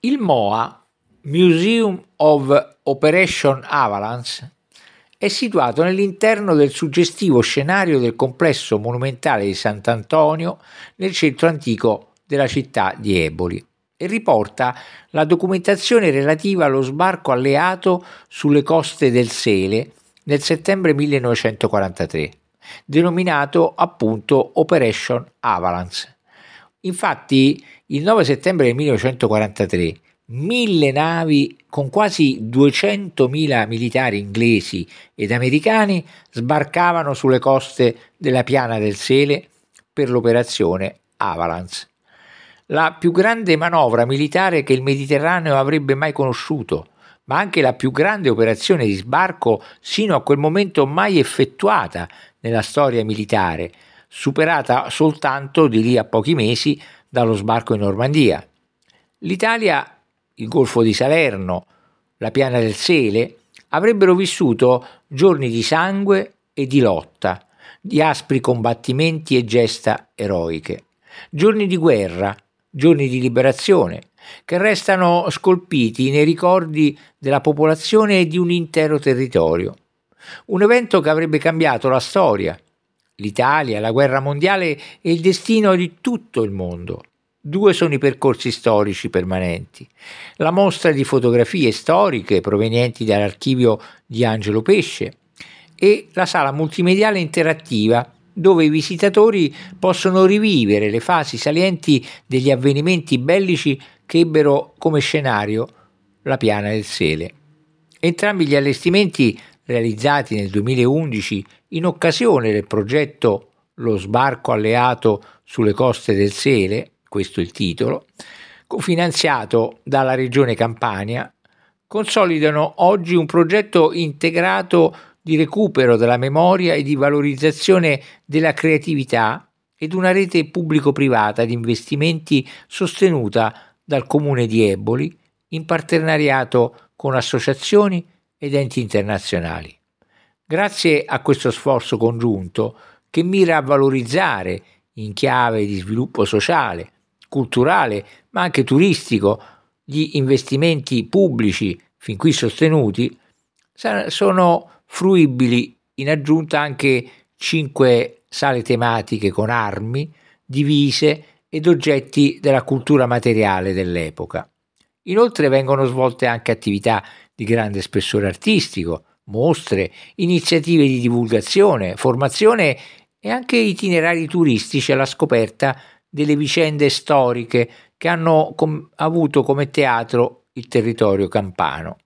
Il MOA, Museum of Operation Avalanche, è situato nell'interno del suggestivo scenario del complesso monumentale di Sant'Antonio nel centro antico della città di Eboli e riporta la documentazione relativa allo sbarco alleato sulle coste del Sele nel settembre 1943, denominato appunto Operation Avalanche Infatti, il 9 settembre 1943, mille navi con quasi 200.000 militari inglesi ed americani sbarcavano sulle coste della piana del Sele per l'operazione Avalanche, la più grande manovra militare che il Mediterraneo avrebbe mai conosciuto, ma anche la più grande operazione di sbarco sino a quel momento mai effettuata nella storia militare, superata soltanto di lì a pochi mesi dallo sbarco in Normandia. L'Italia, il Golfo di Salerno, la piana del Sele avrebbero vissuto giorni di sangue e di lotta, di aspri combattimenti e gesta eroiche, giorni di guerra, giorni di liberazione, che restano scolpiti nei ricordi della popolazione e di un intero territorio. Un evento che avrebbe cambiato la storia, l'Italia, la guerra mondiale e il destino di tutto il mondo. Due sono i percorsi storici permanenti. La mostra di fotografie storiche provenienti dall'archivio di Angelo Pesce e la sala multimediale interattiva dove i visitatori possono rivivere le fasi salienti degli avvenimenti bellici che ebbero come scenario la piana del Sele. Entrambi gli allestimenti realizzati nel 2011 in occasione del progetto Lo sbarco alleato sulle coste del Sele, questo è il titolo, cofinanziato dalla Regione Campania, consolidano oggi un progetto integrato di recupero della memoria e di valorizzazione della creatività ed una rete pubblico-privata di investimenti sostenuta dal Comune di Eboli in partenariato con associazioni ed enti internazionali. Grazie a questo sforzo congiunto, che mira a valorizzare in chiave di sviluppo sociale, culturale, ma anche turistico, gli investimenti pubblici fin qui sostenuti, sono fruibili in aggiunta anche cinque sale tematiche con armi, divise ed oggetti della cultura materiale dell'epoca. Inoltre vengono svolte anche attività di grande spessore artistico, mostre, iniziative di divulgazione, formazione e anche itinerari turistici alla scoperta delle vicende storiche che hanno com avuto come teatro il territorio campano.